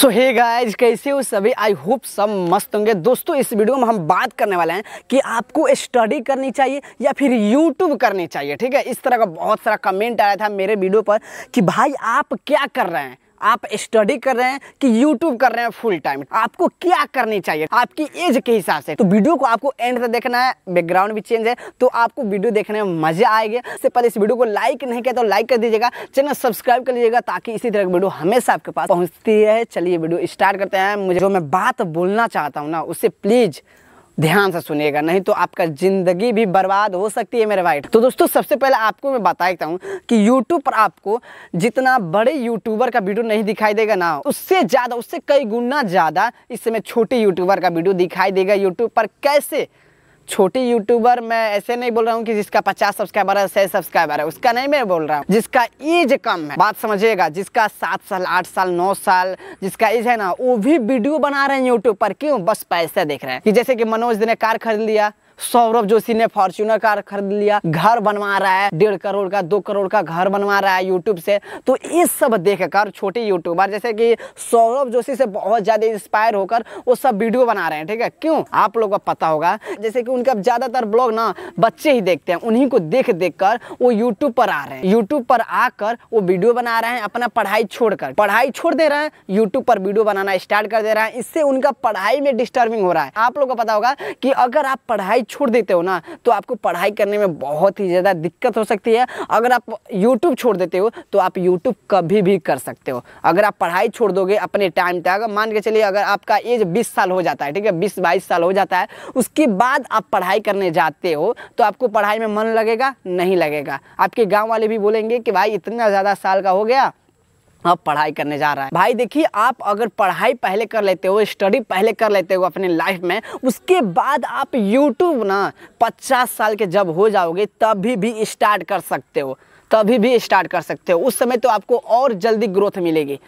सो hey guys कैसे हो सभी आई होप सब मस्त होंगे दोस्तों इस वीडियो में हम बात करने वाले हैं कि आपको स्टडी करनी चाहिए या फिर यूट्यूब करनी चाहिए ठीक है इस तरह का बहुत सारा कमेंट आया था मेरे वीडियो पर कि भाई आप क्या कर रहे हैं आप स्टडी कर रहे हैं कि यूट्यूब कर रहे हैं फुल टाइम आपको क्या करनी चाहिए आपकी एज के हिसाब से तो वीडियो को आपको एंड तक देखना है बैकग्राउंड भी चेंज है तो आपको वीडियो देखने में मजा आएगा इससे पहले इस वीडियो को लाइक नहीं किया तो लाइक कर दीजिएगा चैनल सब्सक्राइब कर लीजिएगा ताकि इसी तरह की वीडियो हमेशा आपके पास पहुंचती है चलिए वीडियो स्टार्ट करते हैं मुझे जो मैं बात बोलना चाहता हूँ ना उससे प्लीज़ ध्यान से सुनिएगा नहीं तो आपका ज़िंदगी भी बर्बाद हो सकती है मेरे भाई तो दोस्तों सबसे पहले आपको मैं बता देता हूँ कि यूट्यूब पर आपको जितना बड़े यूट्यूबर का वीडियो नहीं दिखाई देगा ना उससे ज़्यादा उससे कई गुना ज़्यादा इस समय छोटे यूट्यूबर का वीडियो दिखाई देगा यूट्यूब पर कैसे छोटी यूट्यूबर मैं ऐसे नहीं बोल रहा हूँ कि जिसका पचास सब्सक्राइबर है सही सब्सक्राइबर है उसका नहीं मैं बोल रहा हूँ जिसका एज कम है बात समझिएगा जिसका सात साल आठ साल नौ साल जिसका एज है ना वो भी वीडियो बना रहे हैं यूट्यूब पर क्यों बस पैसे देख रहे हैं कि जैसे कि मनोज ने कार खरीद लिया सौरभ जोशी ने फॉर्च्यूनर कार खरीद लिया घर बनवा रहा है डेढ़ करोड़ का दो करोड़ का घर बनवा रहा है यूट्यूब से तो ये सब देखकर छोटे यूट्यूबर जैसे कि सौरभ जोशी से बहुत ज़्यादा इंस्पायर होकर वो सब वीडियो बना रहे हैं ठीक है क्यों आप लोगों को पता होगा जैसे कि उनका ज़्यादातर ब्लॉग ना बच्चे ही देखते हैं उन्हीं को देख देख कर वो यूट्यूब पर आ रहे हैं यूट्यूब पर आकर वो वीडियो बना रहे हैं अपना पढ़ाई छोड़कर पढ़ाई छोड़ दे रहे हैं यूट्यूब पर वीडियो बनाना स्टार्ट कर दे रहे हैं इससे उनका पढ़ाई में डिस्टर्बिंग हो रहा है आप लोग को पता होगा कि अगर आप पढ़ाई छोड़ देते हो ना तो आपको पढ़ाई करने में बहुत ही ज़्यादा दिक्कत हो सकती है अगर आप यूट्यूब छोड़ देते हो तो आप यूट्यूब कभी भी कर सकते हो अगर आप पढ़ाई छोड़ दोगे अपने टाइम तक मान के चलिए अगर आपका एज बीस साल हो जाता है ठीक है बीस बाईस साल हो जाता है उसके बाद आप पढ़ाई करने जाते हो तो आपको पढ़ाई में मन लगेगा नहीं लगेगा आपके गाँव वाले भी बोलेंगे कि भाई इतना ज़्यादा साल का हो गया अब हाँ, पढ़ाई करने जा रहा है भाई देखिए आप अगर पढ़ाई पहले कर लेते हो स्टडी पहले कर लेते हो अपने लाइफ में उसके बाद आप यूट्यूब ना पचास साल के जब हो जाओगे तभी भी स्टार्ट कर सकते हो तभी भी स्टार्ट कर सकते हो उस समय तो आपको और जल्दी ग्रोथ मिलेगी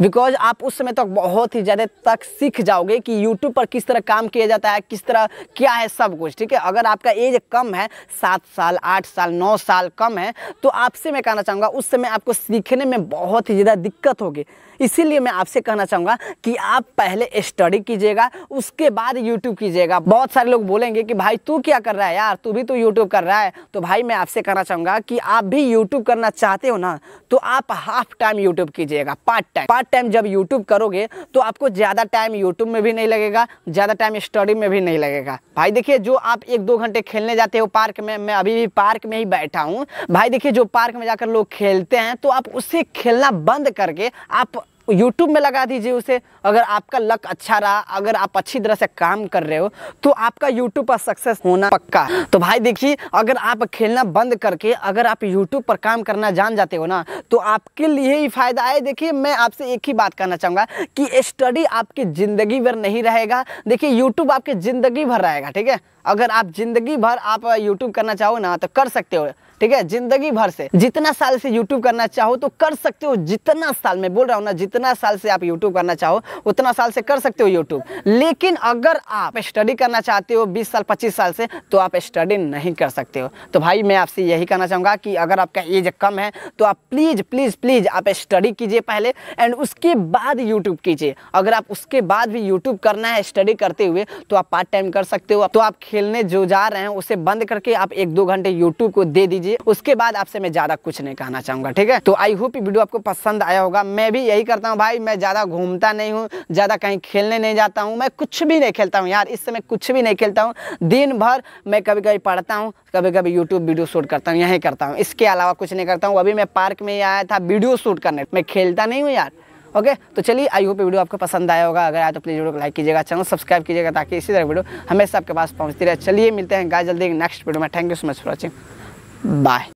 बिकॉज आप उस समय तक तो बहुत ही ज़्यादा तक सीख जाओगे कि यूट्यूब पर किस तरह काम किया जाता है किस तरह क्या है सब कुछ ठीक है अगर आपका एज कम है सात साल आठ साल नौ साल कम है तो आपसे मैं कहना चाहूँगा उस समय आपको सीखने में बहुत ही ज़्यादा दिक्कत होगी इसीलिए मैं आपसे कहना चाहूँगा कि आप पहले स्टडी कीजिएगा उसके बाद यूट्यूब कीजिएगा बहुत सारे लोग बोलेंगे कि भाई तू क्या कर रहा है यार तू भी तो यूट्यूब कर रहा है तो भाई मैं आपसे कहना चाहूँगा कि आप भी यूट्यूब करना चाहते हो ना तो आप हाफ टाइम यूट्यूब कीजिएगा पार्ट टाइम पार्ट टाइम जब यूट्यूब करोगे तो आपको ज़्यादा टाइम यूट्यूब में भी नहीं लगेगा ज़्यादा टाइम स्टडी में भी नहीं लगेगा भाई देखिए जो आप एक दो घंटे खेलने जाते हो पार्क में मैं अभी भी पार्क में ही बैठा हूँ भाई देखिए जो पार्क में जाकर लोग खेलते हैं तो आप उससे खेलना बंद करके आप यूट्यूब में लगा दीजिए उसे अगर आपका लक अच्छा रहा अगर आप अच्छी तरह से काम कर रहे हो तो आपका यूट्यूब पर सक्सेस होना पक्का तो भाई देखिए अगर आप खेलना बंद करके अगर आप यूट्यूब पर काम करना जान जाते हो ना तो आपके लिए ही फायदा है देखिए मैं आपसे एक ही बात करना चाहूँगा कि स्टडी आपकी ज़िंदगी भर नहीं रहेगा देखिए यूट्यूब आपकी ज़िंदगी भर रहेगा ठीक है अगर आप ज़िंदगी भर आप यूट्यूब करना चाहो ना तो कर सकते हो ठीक है जिंदगी भर से जितना साल से यूट्यूब करना चाहो तो कर सकते हो जितना साल में बोल रहा हूँ ना जितना साल से आप यूट्यूब करना चाहो उतना साल से कर सकते हो यूट्यूब लेकिन अगर आप स्टडी करना चाहते हो बीस साल पच्चीस साल से तो आप स्टडी नहीं कर सकते हो तो भाई मैं आपसे यही कहना चाहूँगा कि अगर आपका एज कम है तो आप प्लीज़ प्लीज़ प्लीज़ आप स्टडी कीजिए पहले एंड उसके बाद यूट्यूब कीजिए अगर आप उसके बाद भी यूट्यूब करना है स्टडी करते हुए तो आप पार्ट टाइम कर सकते हो तो आप खेलने जो जा रहे हैं उसे बंद करके आप एक दो घंटे यूट्यूब को दे दीजिए लीजिए उसके बाद आपसे मैं ज़्यादा कुछ नहीं कहना चाहूंगा ठीक है तो आई होप वीडियो आपको पसंद आया होगा मैं भी यही करता हूँ भाई मैं ज़्यादा घूमता नहीं हूँ ज़्यादा कहीं खेलने नहीं जाता हूँ मैं कुछ भी नहीं खेलता हूँ यार इस समय कुछ भी नहीं खेलता हूँ दिन भर मैं कभी कभी पढ़ता हूँ कभी कभी यूट्यूब वीडियो शूट करता हूँ यही करता हूँ इसके अलावा कुछ नहीं करता हूँ अभी मैं पार्क में आया था वीडियो शूट करने मैं खेलता नहीं हूँ यार ओके okay, तो चलिए आई होप वीडियो आपको पसंद आया होगा अगर आया तो प्लीज़ वीडियो को लाइक कीजिएगा चैनल सब्सक्राइब कीजिएगा ताकि इसी तरह वीडियो हमेशा आपके पास पहुंचती रहे चलिए मिलते हैं गाय जल्दी नेक्स्ट वीडियो में thank you so much for watching Bye.